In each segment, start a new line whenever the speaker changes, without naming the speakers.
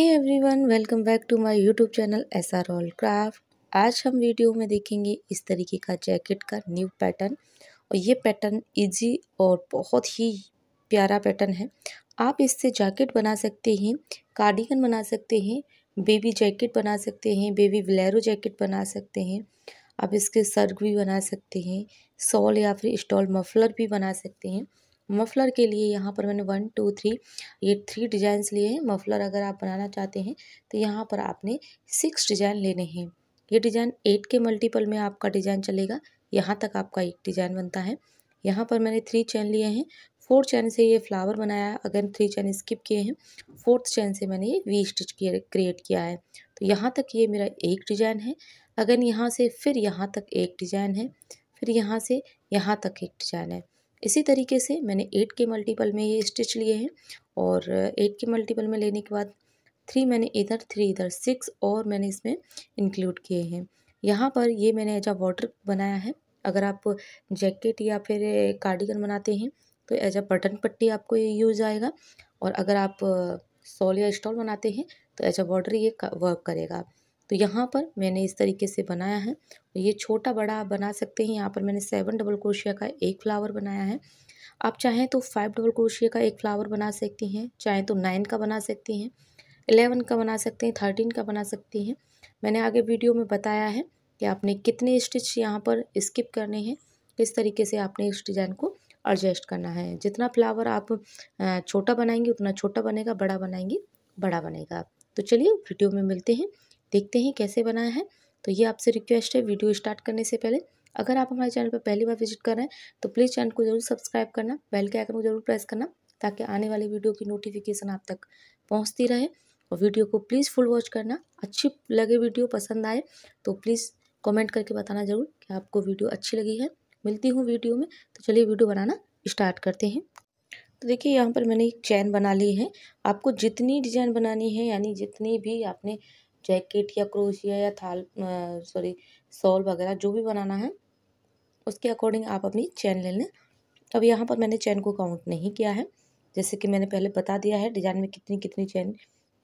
hey everyone welcome back to my YouTube channel S R all craft आज हम video में देखेंगे इस तरीके का जैकेट का न्यू पैटर्न और ये पैटर्न इजी और बहुत ही प्यारा पैटर्न है आप इससे जैकेट बना सकते हैं कार्डिगन बना सकते हैं बेबी जैकेट बना सकते हैं बेबी ब्लैरो जैकेट बना सकते हैं आप इसके सर्ग भी बना सकते हैं सॉल या फिर स्टॉल मफलर भी बना सकते हैं मफलर के लिए यहाँ पर मैंने वन टू थ्री ये थ्री डिजाइन लिए हैं मफलर अगर आप बनाना चाहते हैं तो यहाँ पर आपने सिक्स डिजाइन लेने हैं ये डिज़ाइन एट के मल्टीपल में आपका डिज़ाइन चलेगा यहाँ तक आपका एक डिज़ाइन बनता है यहाँ पर मैंने थ्री चैन लिए हैं फोर्थ चैन से ये फ्लावर बनाया अगर थ्री चैन स्किप किए हैं फोर्थ चैन से मैंने ये वी स्टिच किया क्रिएट किया है तो यहाँ तक ये मेरा एक डिज़ाइन है अगर यहाँ से फिर यहाँ तक एक डिज़ाइन है फिर यहाँ से यहाँ तक एक डिज़ाइन है इसी तरीके से मैंने एट के मल्टीपल में ये स्टिच लिए हैं और एट के मल्टीपल में लेने के बाद थ्री मैंने इधर थ्री इधर सिक्स और मैंने इसमें इंक्लूड किए हैं यहाँ पर ये मैंने एज आ बॉर्डर बनाया है अगर आप जैकेट या फिर कार्डिगन बनाते हैं तो एज आ बटन पट्टी आपको ये यूज आएगा और अगर आप सॉल या स्टॉल बनाते हैं तो एज आ बॉर्डर ये वर्क करेगा तो यहाँ पर मैंने इस तरीके से बनाया है ये छोटा बड़ा आप बना सकते हैं यहाँ पर मैंने सेवन डबल क्रोशिया का एक फ्लावर बनाया है आप चाहें तो फाइव डबल क्रोशिया का एक फ्लावर बना सकती हैं चाहें तो नाइन का बना सकती हैं एलेवन का बना सकते हैं थर्टीन का बना सकती हैं मैंने आगे वीडियो में बताया है कि आपने कितने स्टिच यहाँ पर स्किप करने हैं किस तरीके से आपने इस डिज़ाइन को एडजस्ट करना है जितना फ्लावर आप छोटा बनाएंगे उतना छोटा बनेगा बड़ा बनाएंगे बड़ा बनेगा तो चलिए वीडियो में मिलते हैं देखते हैं कैसे बनाया है तो ये आपसे रिक्वेस्ट है वीडियो स्टार्ट करने से पहले अगर आप हमारे चैनल पर पहली बार विजिट कर रहे हैं तो प्लीज़ चैनल को जरूर सब्सक्राइब करना बेल के आइकन को जरूर प्रेस करना ताकि आने वाली वीडियो की नोटिफिकेशन आप तक पहुँचती रहे और वीडियो को प्लीज़ फुल वॉच करना अच्छी लगे वीडियो पसंद आए तो प्लीज़ कॉमेंट करके बताना ज़रूर कि आपको वीडियो अच्छी लगी है मिलती हूँ वीडियो में तो चलिए वीडियो बनाना स्टार्ट करते हैं तो देखिए यहाँ पर मैंने एक चैन बना ली है आपको जितनी डिजाइन बनानी है यानी जितनी भी आपने जैकेट या क्रोशिया या थाल सॉरी सॉल वगैरह जो भी बनाना है उसके अकॉर्डिंग आप अपनी चैन ले लें अब यहाँ पर मैंने चैन को काउंट नहीं किया है जैसे कि मैंने पहले बता दिया है डिज़ाइन में कितनी कितनी चैन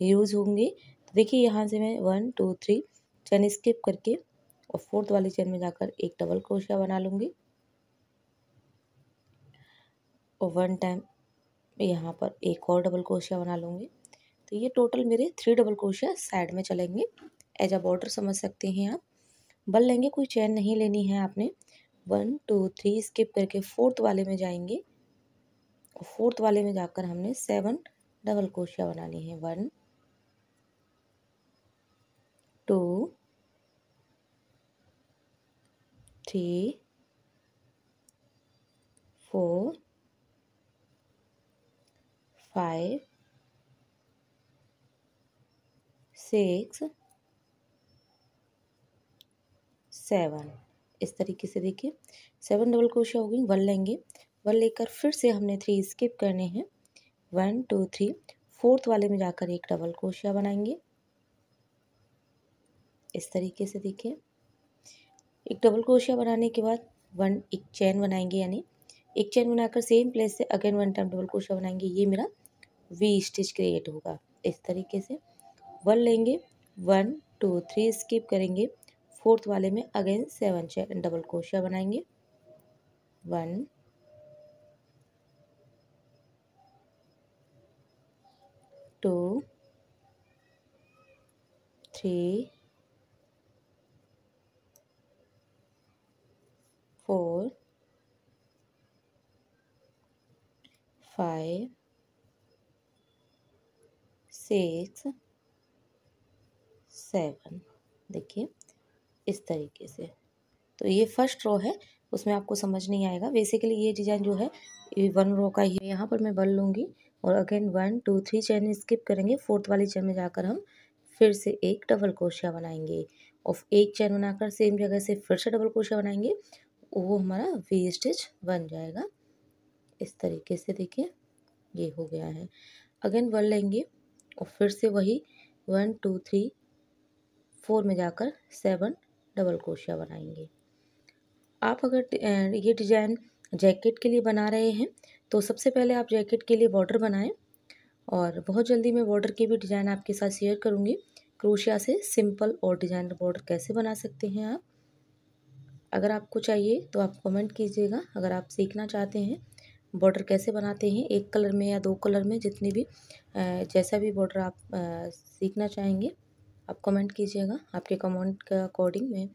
यूज़ होंगी तो देखिए यहाँ से मैं one two three chain skip करके और फोर्थ वाली चैन में जाकर एक डबल क्रोशिया बना लूँगी और वन टाइम यहाँ पर एक और डबल क्रोशिया बना लूँगी तो ये टोटल मेरे थ्री डबल क्रोशिया साइड में चलेंगे एज अ बॉर्डर समझ सकते हैं आप बल लेंगे कोई चैन नहीं लेनी है आपने वन टू थ्री स्किप करके फोर्थ वाले में जाएंगे और फोर्थ वाले में जाकर हमने सेवन डबल क्रोशिया बनानी है one
two three four five six seven इस तरीके से देखिए
सेवन डबल क्रोशिया हो गई वन लेंगे वन लेकर फिर से हमने थ्री स्किप करने हैं वन टू थ्री फोर्थ वाले में जाकर एक डबल क्रोशिया बनाएंगे इस तरीके से देखिए एक डबल क्रोशिया बनाने के बाद वन एक चैन बनाएंगे यानी एक चैन बनाकर सेम प्लेस से again one time double crochet बनाएंगे ये मेरा वी स्टिच क्रिएट होगा इस तरीके से वन लेंगे वन टू थ्री स्किप करेंगे फोर्थ वाले में again seven check double crochet बनाएंगे
one two three four five six
seven देखिए इस तरीके से तो ये फर्स्ट रो है उसमें आपको समझ नहीं आएगा बेसिकली ये डिजाइन जो है वन रो का ही यहाँ पर मैं बन लूँगी और again one two three chain skip करेंगे फोर्थ वाली चैन में जाकर हम फिर से एक डबल क्रोशिया बनाएंगे और एक चैन बनाकर सेम जगह से फिर से डबल क्रोशिया बनाएंगे वो हमारा वी स्टिच बन जाएगा इस तरीके से देखिए ये हो गया है अगेन वन लेंगे और फिर से वही वन टू थ्री फोर में जाकर सेवन डबल क्रोशिया बनाएंगे आप अगर ये डिजाइन जैकेट के लिए बना रहे हैं तो सबसे पहले आप जैकेट के लिए बॉर्डर बनाएं और बहुत जल्दी मैं बॉर्डर की भी डिज़ाइन आपके साथ शेयर करूँगी क्रोशिया से सिंपल और डिजाइनर बॉर्डर कैसे बना सकते हैं आप अगर आपको चाहिए तो आप कमेंट कीजिएगा अगर आप सीखना चाहते हैं बॉर्डर कैसे बनाते हैं एक कलर में या दो कलर में जितनी भी जैसा भी बॉर्डर आप सीखना चाहेंगे आप कमेंट कीजिएगा आपके कमेंट के अकॉर्डिंग मैं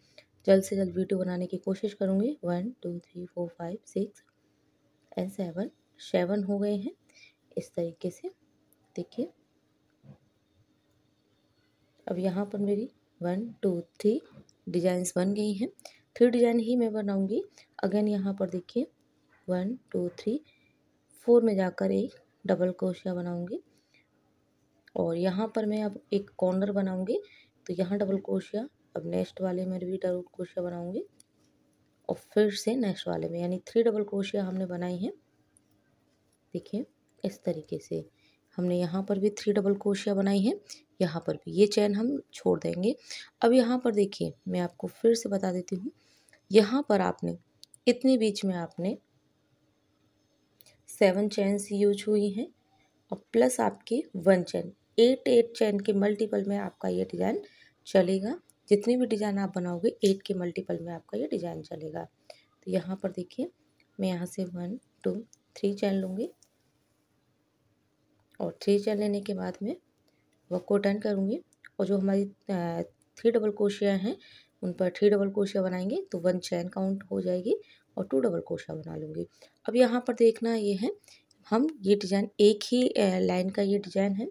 जल्द से जल्द वीडियो बनाने की कोशिश करूँगी one two three four five six and seven seven हो गए हैं इस तरीके से देखिए अब यहाँ पर मेरी वन टू थ्री डिजाइंस बन गई हैं थ्री डिजाइन ही मैं बनाऊंगी अगेन यहाँ पर देखिए वन टू थ्री फोर में जाकर एक डबल क्रोशिया बनाऊंगी और यहाँ पर मैं अब एक कॉर्नर बनाऊँगी तो यहाँ डबल क्रोशिया अब नेक्स्ट वाले में भी डबल क्रोशिया बनाऊँगी और फिर से नेक्स्ट वाले में यानी थ्री डबल क्रोशिया हमने बनाई है देखिए इस तरीके से हमने यहाँ पर भी थ्री डबल क्रोशिया बनाई है यहाँ पर भी ये चैन हम छोड़ देंगे अब यहाँ पर देखिए मैं आपको फिर से बता देती हूँ यहाँ पर आपने इतने बीच में आपने सेवन चैन्स यूज हुई हैं और प्लस आपके one chain eight eight chain के मल्टीपल में आपका ये डिज़ाइन चलेगा जितनी भी डिज़ाइन आप बनाओगे एट के मल्टीपल में आपका ये डिज़ाइन चलेगा तो यहाँ पर देखिए मैं यहाँ से वन टू थ्री चैन लूँगी और थ्री चैन लेने के बाद में वर्क को टर्न करूँगी और जो हमारी थ्री डबल कोशियाँ हैं उन पर थ्री डबल कोशिया बनाएंगे तो वन चैन काउंट हो जाएगी और टू डबल कोशिया बना लूँगी अब यहाँ पर देखना ये है हम ये डिज़ाइन एक ही लाइन का ये डिज़ाइन है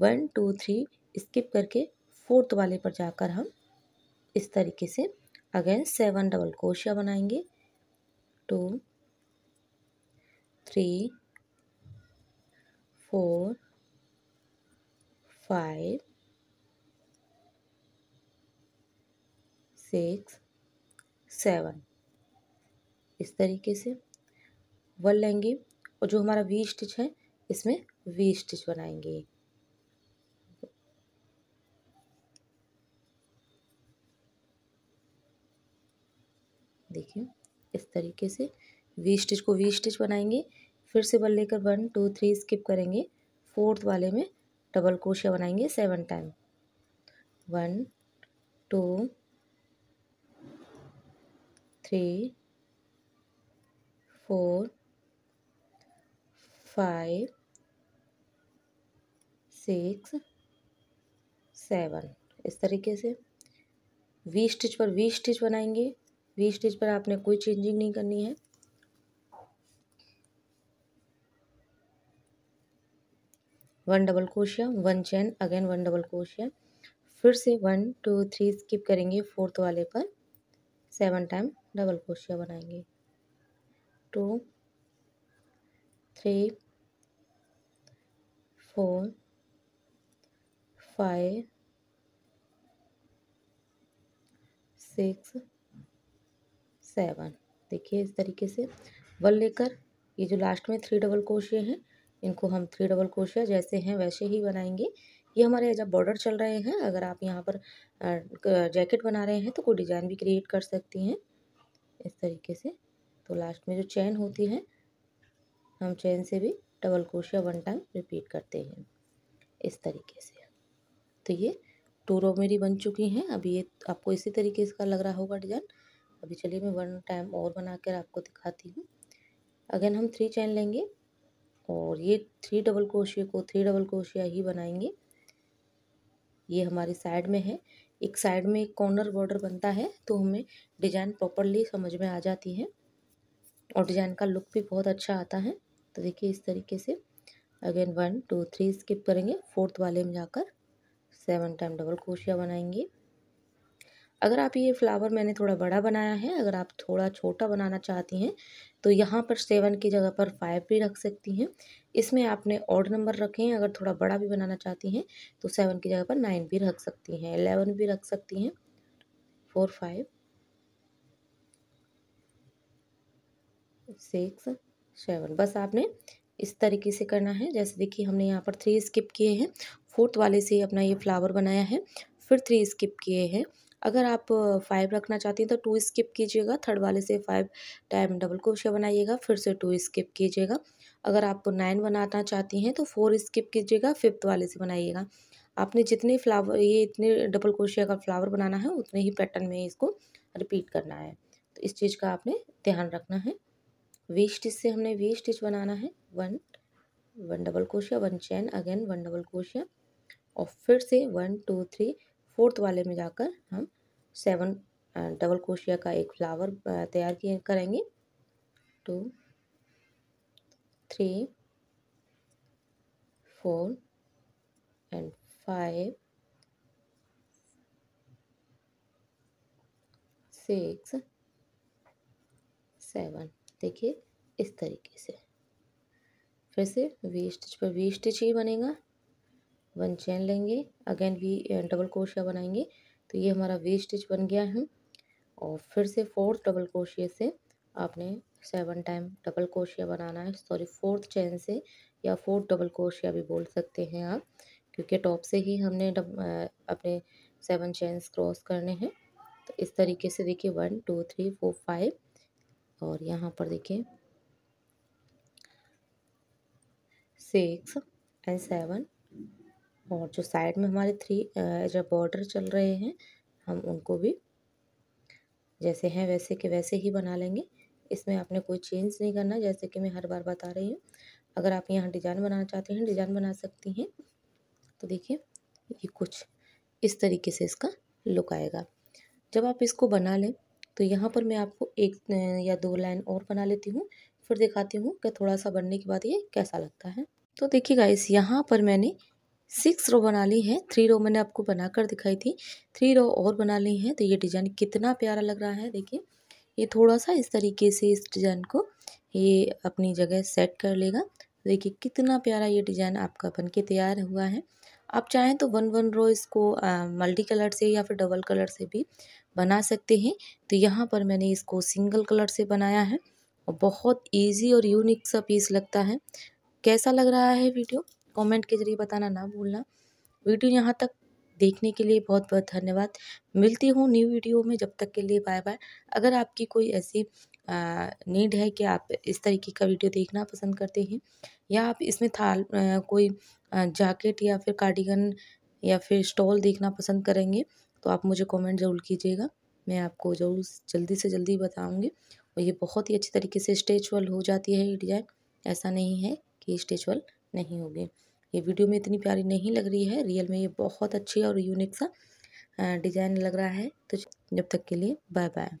वन टू थ्री स्किप करके फोर्थ वाले पर जाकर हम इस तरीके से अगेन सेवन डबल क्रोशिया बनाएंगे
two three four five six seven
इस तरीके से वन लेंगे और जो हमारा वी स्टिच है इसमें वी स्टिच बनाएंगे देखिए इस तरीके से वी स्टिच को वी स्टिच बनाएंगे फिर से बल लेकर वन टू थ्री स्किप करेंगे फोर्थ वाले में डबल क्रोशिया बनाएंगे seven time one
two three four five six seven इस
तरीके से वी स्टिच पर वी स्टिच बनाएंगे वी स्टिच पर आपने कोई चेंजिंग नहीं करनी है one double crochet one chain again one double crochet फिर से वन टू थ्री स्किप करेंगे फोर्थ वाले पर सेवन टाइम डबल क्रोशिया बनाएंगे
two three four five six seven
देखिए इस तरीके से वन लेकर ये जो लास्ट में थ्री डबल क्रोशिया हैं इनको हम थ्री डबल क्रोशिया जैसे हैं वैसे ही बनाएंगे ये हमारे जब बॉर्डर चल रहे हैं अगर आप यहाँ पर जैकेट बना रहे हैं तो कोई डिज़ाइन भी क्रिएट कर सकती हैं इस तरीके से तो लास्ट में जो चैन होती है हम चैन से भी double crochet one time repeat करते हैं इस तरीके से तो ये टू रो मेरी बन चुकी हैं अभी ये आपको इसी तरीके इसका लग रहा होगा डिज़ाइन अभी चलिए मैं वन टाइम और बना कर आपको दिखाती हूँ अगेन हम थ्री चैन लेंगे और ये थ्री डबल क्रोशिया को थ्री डबल क्रोशिया ही बनाएंगे ये हमारी साइड में है एक साइड में एक कॉर्नर बॉर्डर बनता है तो हमें डिज़ाइन प्रॉपरली समझ में आ जाती है और डिज़ाइन का लुक भी बहुत अच्छा आता है तो देखिए इस तरीके से again one two three skip करेंगे फोर्थ वाले में जाकर सेवन टाइम डबल क्रोशिया बनाएंगे अगर आप ये फ्लावर मैंने थोड़ा बड़ा बनाया है अगर आप थोड़ा छोटा बनाना चाहती हैं तो यहाँ पर सेवन की जगह पर फाइव भी रख सकती हैं इसमें आपने ऑड नंबर रखे हैं अगर थोड़ा बड़ा भी बनाना चाहती हैं तो सेवन की जगह पर नाइन भी रख सकती हैं एलेवन भी रख सकती हैं फोर फाइव सिक्स सेवन बस आपने इस तरीके से करना है जैसे देखिए हमने यहाँ पर थ्री स्किप किए हैं फोर्थ वाले से अपना ये फ्लावर बनाया है फिर थ्री स्किप किए हैं अगर आप फाइव रखना चाहती हैं तो टू स्किप कीजिएगा थर्ड वाले से फाइव टाइम डबल क्रोशिया बनाइएगा फिर से टू स्किप कीजिएगा अगर आप नाइन बनाना चाहती हैं तो फोर स्किप कीजिएगा फिफ्थ वाले से बनाइएगा आपने जितने फ्लावर ये इतने डबल क्रोशिया का फ्लावर बनाना है उतने ही पैटर्न में इसको रिपीट करना है तो इस चीज़ का आपने ध्यान रखना है वी स्टिच से हमने वी स्टिच बनाना है one one double crochet one chain again one double crochet और फिर से वन टू थ्री फोर्थ वाले में जाकर हम सेवन डबल क्रोशिया का एक फ्लावर तैयार किए करेंगे
two three four and five six seven देखिए इस तरीके से फिर से वी स्टिच
पर वी स्टिच ही बनेगा वन चैन लेंगे अगेन भी डबल क्रोशिया बनाएंगे तो ये हमारा वी स्टिच बन गया है और फिर से फोर्थ डबल क्रोशिया से आपने सेवन टाइम डबल क्रोशिया बनाना है सॉरी फोर्थ चैन से या फोर्थ डबल क्रोशिया भी बोल सकते हैं आप क्योंकि टॉप से ही हमने डब, आ, अपने सेवन चैन्स क्रॉस करने हैं तो इस तरीके से देखिए one two three four five और यहाँ पर देखिए सिक्स एंड सेवन और जो साइड में हमारे थ्री जो बॉर्डर चल रहे हैं हम उनको भी जैसे हैं वैसे के वैसे ही बना लेंगे इसमें आपने कोई चेंज नहीं करना जैसे कि मैं हर बार बता रही हूँ अगर आप यहाँ डिज़ाइन बनाना चाहते हैं डिज़ाइन बना सकती हैं तो देखिए ये कुछ इस तरीके से इसका लुक आएगा जब आप इसको बना लें तो यहाँ पर मैं आपको एक या दो लाइन और बना लेती हूँ फिर दिखाती हूँ कि थोड़ा सा बनने के बाद ये कैसा लगता है तो देखिए इस यहाँ पर मैंने सिक्स रो बना ली है थ्री रो मैंने आपको बनाकर दिखाई थी थ्री रो और बना ली है तो ये डिज़ाइन कितना प्यारा लग रहा है देखिए ये थोड़ा सा इस तरीके से इस डिज़ाइन को ये अपनी जगह सेट कर लेगा देखिए कितना प्यारा ये डिज़ाइन आपका बन के तैयार हुआ है आप चाहें तो वन वन रो इसको मल्टी कलर से या फिर डबल कलर से भी बना सकते हैं तो यहाँ पर मैंने इसको सिंगल कलर से बनाया है और बहुत ईजी और यूनिक सा पीस लगता है कैसा लग रहा है वीडियो कमेंट के जरिए बताना ना भूलना वीडियो यहाँ तक देखने के लिए बहुत बहुत धन्यवाद मिलती हूँ न्यू वीडियो में जब तक के लिए बाय बाय अगर आपकी कोई ऐसी नीड है कि आप इस तरीके का वीडियो देखना पसंद करते हैं
या आप इसमें थाल
कोई जैकेट या फिर कार्डिगन या फिर स्टॉल देखना पसंद करेंगे तो आप मुझे कमेंट ज़रूर कीजिएगा मैं आपको ज़रूर जल्दी से जल्दी बताऊँगी और ये बहुत ही अच्छी तरीके से स्टेचुअल हो जाती है ये डिज़ाइन ऐसा नहीं है कि स्टेचुअल नहीं होगी ये वीडियो में इतनी प्यारी नहीं लग रही है रियल में ये बहुत अच्छी और यूनिक सा डिज़ाइन लग रहा है तो जब तक के लिए बाय बाय